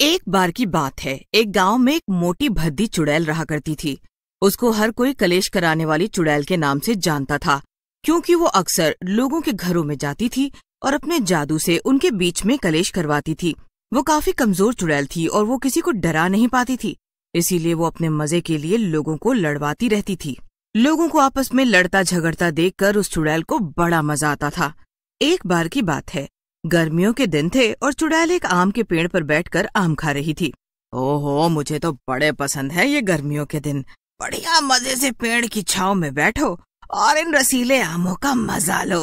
एक बार की बात है एक गांव में एक मोटी भद्दी चुड़ैल रहा करती थी उसको हर कोई कलेश कराने वाली चुड़ैल के नाम से जानता था क्योंकि वो अक्सर लोगों के घरों में जाती थी और अपने जादू से उनके बीच में कलेश करवाती थी वो काफी कमजोर चुड़ैल थी और वो किसी को डरा नहीं पाती थी इसीलिए वो अपने मजे के लिए लोगों को लड़वाती रहती थी लोगों को आपस में लड़ता झगड़ता देखकर उस चुड़ैल को बड़ा मजा आता था एक बार की बात है गर्मियों के दिन थे और चुड़ैल एक आम के पेड़ पर बैठकर आम खा रही थी ओहो मुझे तो बड़े पसंद है ये गर्मियों के दिन बढ़िया मजे से पेड़ की छाव में बैठो और इन रसीले आमों का मजा लो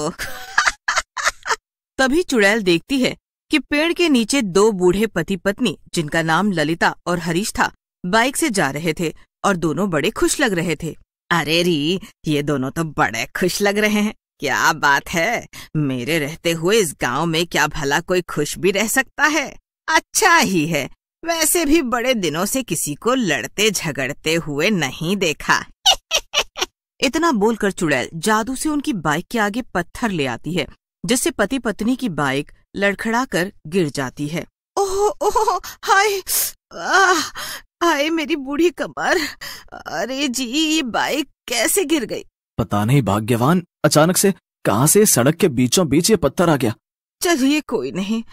तभी चुड़ैल देखती है कि पेड़ के नीचे दो बूढ़े पति पत्नी जिनका नाम ललिता और हरीश था बाइक से जा रहे थे और दोनों बड़े खुश लग रहे थे अरे री ये दोनों तो बड़े खुश लग रहे हैं क्या बात है मेरे रहते हुए इस गांव में क्या भला कोई खुश भी रह सकता है अच्छा ही है वैसे भी बड़े दिनों से किसी को लड़ते झगड़ते हुए नहीं देखा इतना बोलकर चुड़ैल जादू से उनकी बाइक के आगे पत्थर ले आती है जिससे पति पत्नी की बाइक लड़खड़ा कर गिर जाती है ओह ओह हाय हाय मेरी बूढ़ी कमर अरे जी ये बाइक कैसे गिर गई पता नहीं भाग्यवान अचानक से कहां से सड़क के बीचों बीच ये पत्थर आ गया चलिए कोई नहीं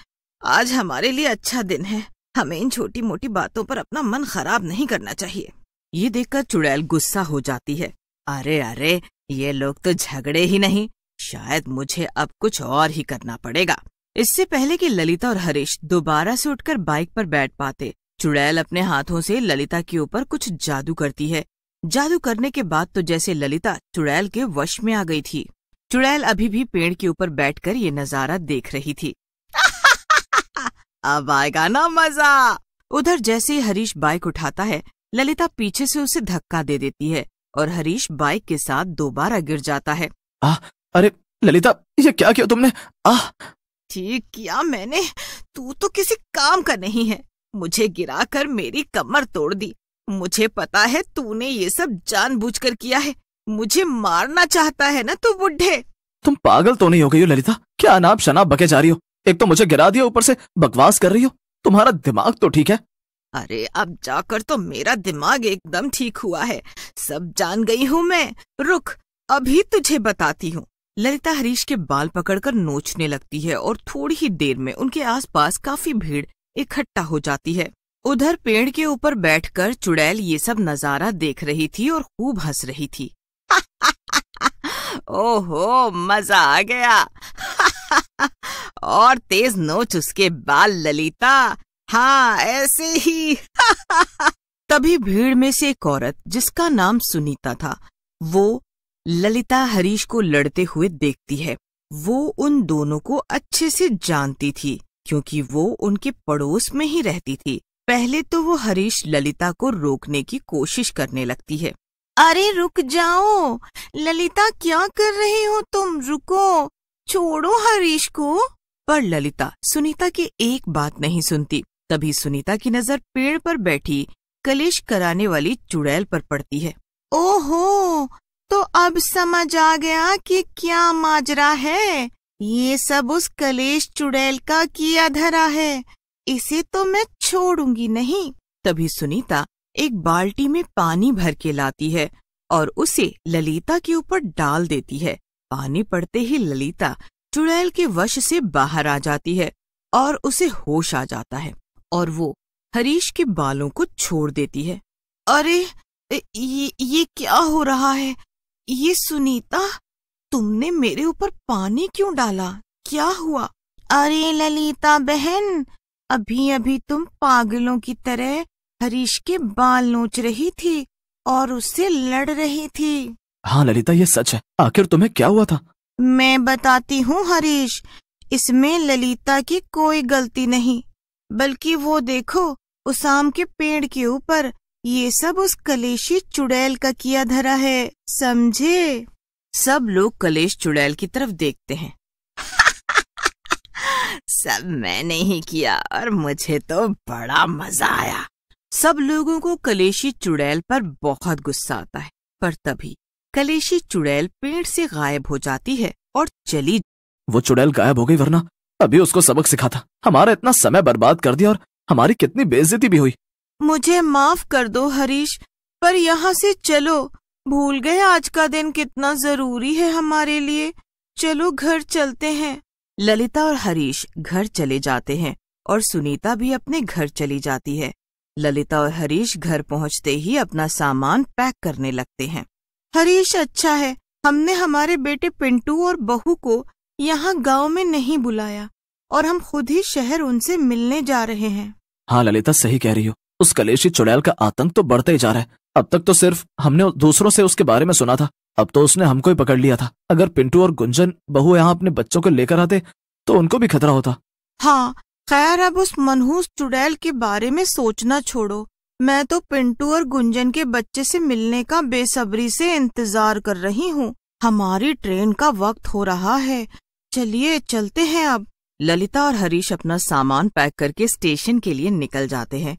आज हमारे लिए अच्छा दिन है हमें इन छोटी मोटी बातों पर अपना मन खराब नहीं करना चाहिए ये देखकर चुड़ैल गुस्सा हो जाती है अरे अरे ये लोग तो झगड़े ही नहीं शायद मुझे अब कुछ और ही करना पड़ेगा इससे पहले कि ललिता और हरीश दोबारा से उठकर बाइक पर बैठ पाते चुड़ैल अपने हाथों से ललिता के ऊपर कुछ जादू करती है जादू करने के बाद तो जैसे ललिता चुड़ैल के वश में आ गई थी चुड़ैल अभी भी पेड़ के ऊपर बैठकर ये नजारा देख रही थी अब आएगा ना मजा उधर जैसे हरीश बाइक उठाता है ललिता पीछे से उसे धक्का दे देती है और हरीश बाइक के साथ दोबारा गिर जाता है आ, अरे ललिता ये क्या किया तुमने ठीक किया मैंने तू तो किसी काम का नहीं है मुझे गिराकर मेरी कमर तोड़ दी मुझे पता है तूने ये सब जानबूझकर किया है मुझे मारना चाहता है ना तू बुढ़े तुम पागल तो नहीं हो गई हो ललिता क्या अनाप शनाप बके जा रही हो एक तो मुझे गिरा दिया ऊपर से बकवास कर रही हो तुम्हारा दिमाग तो ठीक है अरे अब जाकर तो मेरा दिमाग एकदम ठीक हुआ है सब जान गई हूँ मैं रुक अभी तुझे बताती हूँ ललिता हरीश के बाल पकड़कर नोचने लगती है और थोड़ी ही देर में उनके आसपास काफी भीड़ इकट्ठा हो जाती है उधर पेड़ के ऊपर बैठकर चुड़ैल ये सब नजारा देख रही थी और खूब हंस रही थी ओहो मजा आ गया और तेज नोच उसके बाल ललिता हाँ ऐसे ही तभी भीड़ में से एक औरत जिसका नाम सुनीता था वो ललिता हरीश को लड़ते हुए देखती है वो उन दोनों को अच्छे से जानती थी क्योंकि वो उनके पड़ोस में ही रहती थी पहले तो वो हरीश ललिता को रोकने की कोशिश करने लगती है अरे रुक जाओ ललिता क्या कर रहे हो तुम रुको छोड़ो हरीश को पर ललिता सुनीता की एक बात नहीं सुनती तभी सुनीता की नजर पेड़ पर बैठी कलेश कराने वाली चुड़ैल पर पड़ती है ओहो तो अब समझ आ गया कि क्या माजरा है ये सब उस कलेश चुड़ैल का किया धरा है इसे तो मैं छोड़ूंगी नहीं तभी सुनीता एक बाल्टी में पानी भर के लाती है और उसे ललिता के ऊपर डाल देती है पानी पड़ते ही ललिता चुड़ैल के वश से बाहर आ जाती है और उसे होश आ जाता है और वो हरीश के बालों को छोड़ देती है अरे ये ये क्या हो रहा है ये सुनीता तुमने मेरे ऊपर पानी क्यों डाला क्या हुआ अरे ललिता बहन अभी अभी तुम पागलों की तरह हरीश के बाल नोच रही थी और उससे लड़ रही थी हाँ ललिता ये सच है आखिर तुम्हें क्या हुआ था मैं बताती हूँ हरीश इसमें ललिता की कोई गलती नहीं बल्कि वो देखो उस आम के पेड़ के ऊपर ये सब उस कलेशी चुड़ैल का किया धरा है समझे सब लोग कलेश चुड़ैल की तरफ देखते हैं सब मैंने ही किया और मुझे तो बड़ा मजा आया सब लोगों को कलेशी चुड़ैल पर बहुत गुस्सा आता है पर तभी कलेशी चुड़ैल पेड़ से गायब हो जाती है और चली वो चुड़ैल गायब हो गई वरना अभी उसको सबक सिखाता हमारा इतना समय बर्बाद कर दिया और हमारी कितनी बेइज्जती भी हुई मुझे माफ कर दो हरीश पर यहाँ से चलो भूल गए आज का दिन कितना जरूरी है हमारे लिए चलो घर चलते हैं ललिता और हरीश घर चले जाते हैं और सुनीता भी अपने घर चली जाती है ललिता और हरीश घर पहुंचते ही अपना सामान पैक करने लगते हैं हरीश अच्छा है हमने हमारे बेटे पिंटू और बहू को यहाँ गांव में नहीं बुलाया और हम खुद ही शहर उनसे मिलने जा रहे हैं हाँ ललिता सही कह रही हो उस कलेशी चुड़ैल का आतंक तो बढ़ते ही जा रहा है अब तक तो सिर्फ हमने दूसरों से उसके बारे में सुना था अब तो उसने हमको ही पकड़ लिया था अगर पिंटू और गुंजन बहु यहाँ अपने बच्चों को लेकर आते तो उनको भी खतरा होता हाँ खैर अब उस मनहूस चुड़ैल के बारे में सोचना छोड़ो मैं तो पिंटू और गुंजन के बच्चे से मिलने का बेसब्री से इंतजार कर रही हूँ हमारी ट्रेन का वक्त हो रहा है चलिए चलते हैं अब ललिता और हरीश अपना सामान पैक करके स्टेशन के लिए निकल जाते हैं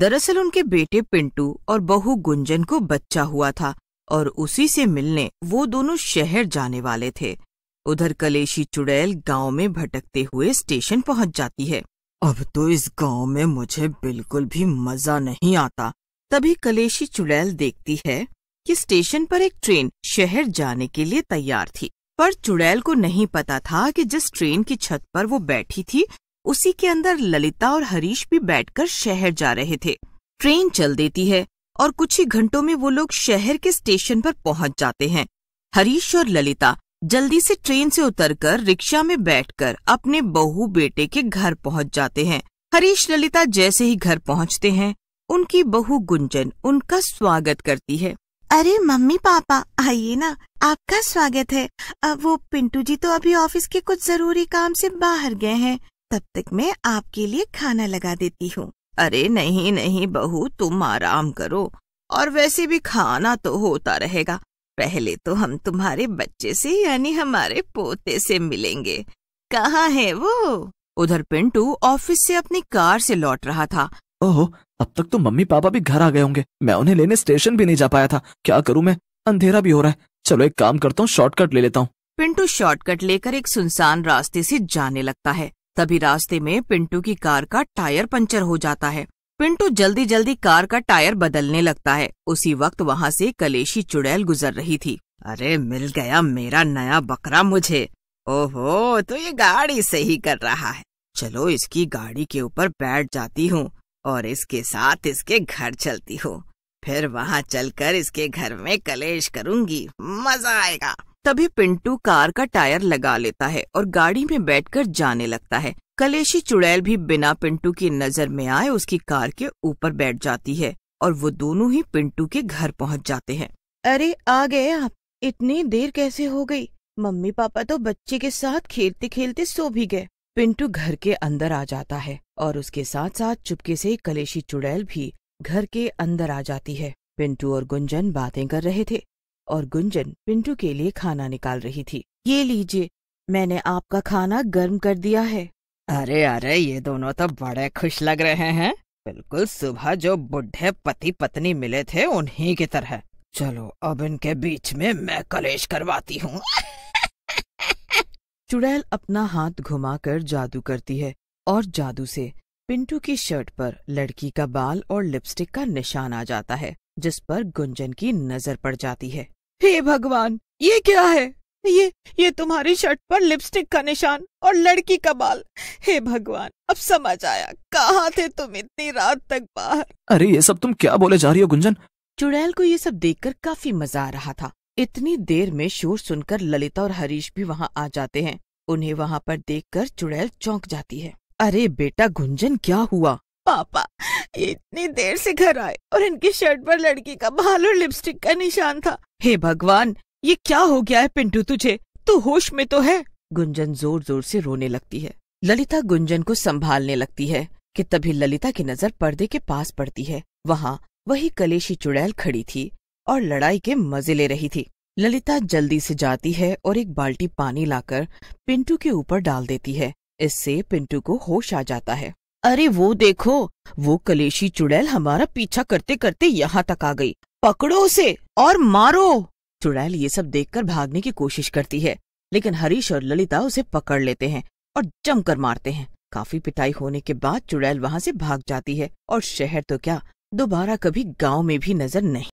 दरअसल उनके बेटे पिंटू और बहू गुंजन को बच्चा हुआ था और उसी से मिलने वो दोनों शहर जाने वाले थे उधर कलेशी चुड़ैल गांव में भटकते हुए स्टेशन पहुंच जाती है अब तो इस गांव में मुझे बिल्कुल भी मजा नहीं आता तभी कलेशी चुड़ैल देखती है कि स्टेशन पर एक ट्रेन शहर जाने के लिए तैयार थी पर चुड़ैल को नहीं पता था कि जिस ट्रेन की छत पर वो बैठी थी उसी के अंदर ललिता और हरीश भी बैठकर शहर जा रहे थे ट्रेन चल देती है और कुछ ही घंटों में वो लोग शहर के स्टेशन पर पहुंच जाते हैं हरीश और ललिता जल्दी से ट्रेन से उतरकर रिक्शा में बैठकर अपने बहू बेटे के घर पहुंच जाते हैं हरीश ललिता जैसे ही घर पहुंचते हैं उनकी बहू गुंजन उनका स्वागत करती है अरे मम्मी पापा आइए ना आपका स्वागत है वो पिंटू जी तो अभी ऑफिस के कुछ जरूरी काम से बाहर गए हैं तब तक मैं आपके लिए खाना लगा देती हूँ अरे नहीं नहीं बहू तुम आराम करो और वैसे भी खाना तो होता रहेगा पहले तो हम तुम्हारे बच्चे से यानी हमारे पोते से मिलेंगे कहाँ है वो उधर पिंटू ऑफिस से अपनी कार से लौट रहा था ओह अब तक तो मम्मी पापा भी घर आ गए होंगे मैं उन्हें लेने स्टेशन भी नहीं जा पाया था क्या करूँ मैं अंधेरा भी हो रहा है चलो एक काम करता हूँ शॉर्टकट ले लेता हूँ पिंटू शॉर्टकट लेकर एक सुनसान रास्ते से जाने लगता है तभी रास्ते में पिंटू की कार का टायर पंचर हो जाता है पिंटू जल्दी जल्दी कार का टायर बदलने लगता है उसी वक्त वहाँ से कलेशी चुड़ैल गुजर रही थी अरे मिल गया मेरा नया बकरा मुझे ओहो तो ये गाड़ी से ही कर रहा है चलो इसकी गाड़ी के ऊपर बैठ जाती हूँ और इसके साथ इसके घर चलती हूँ फिर वहाँ चलकर इसके घर में कलेश करूंगी मजा आएगा तभी पिंटू कार का टायर लगा लेता है और गाड़ी में बैठकर जाने लगता है कलेशी चुड़ैल भी बिना पिंटू की नजर में आए उसकी कार के ऊपर बैठ जाती है और वो दोनों ही पिंटू के घर पहुंच जाते हैं अरे आ गए आप इतनी देर कैसे हो गई मम्मी पापा तो बच्चे के साथ खेलते खेलते सो भी गए पिंटू घर के अंदर आ जाता है और उसके साथ साथ चुपके से कलेशी चुड़ैल भी घर के अंदर आ जाती है पिंटू और गुंजन बातें कर रहे थे और गुंजन पिंटू के लिए खाना निकाल रही थी ये लीजिए मैंने आपका खाना गर्म कर दिया है अरे अरे ये दोनों तो बड़े खुश लग रहे हैं बिल्कुल सुबह जो बुढ़े पति पत्नी मिले थे उन्हीं की तरह चलो अब इनके बीच में मैं कलेश करवाती हूँ चुड़ैल अपना हाथ घुमाकर जादू करती है और जादू से पिंटू की शर्ट पर लड़की का बाल और लिपस्टिक का निशान आ जाता है जिस पर गुंजन की नजर पड़ जाती है हे भगवान ये क्या है ये ये तुम्हारी शर्ट पर लिपस्टिक का निशान और लड़की का बाल हे भगवान अब समझ आया कहाँ थे तुम इतनी रात तक बाहर अरे ये सब तुम क्या बोले जा रही हो गुंजन चुड़ैल को ये सब देखकर काफी मजा आ रहा था इतनी देर में शोर सुनकर ललिता और हरीश भी वहाँ आ जाते हैं उन्हें वहाँ पर देखकर चुड़ैल चौंक जाती है अरे बेटा गुंजन क्या हुआ पापा इतनी देर से घर आए और इनकी शर्ट पर लड़की का बाल और लिपस्टिक का निशान था हे भगवान ये क्या हो गया है पिंटू तुझे तू होश में तो है गुंजन जोर जोर से रोने लगती है ललिता गुंजन को संभालने लगती है कि तभी ललिता की नजर पर्दे के पास पड़ती है वहाँ वही कलेशी चुड़ैल खड़ी थी और लड़ाई के मजे ले रही थी ललिता जल्दी से जाती है और एक बाल्टी पानी लाकर पिंटू के ऊपर डाल देती है इससे पिंटू को होश आ जाता है अरे वो देखो वो कलेशी चुड़ैल हमारा पीछा करते करते यहाँ तक आ गई पकड़ो उसे और मारो चुड़ैल ये सब देखकर भागने की कोशिश करती है लेकिन हरीश और ललिता उसे पकड़ लेते हैं और जमकर मारते हैं काफी पिटाई होने के बाद चुड़ैल वहाँ से भाग जाती है और शहर तो क्या दोबारा कभी गांव में भी नजर नहीं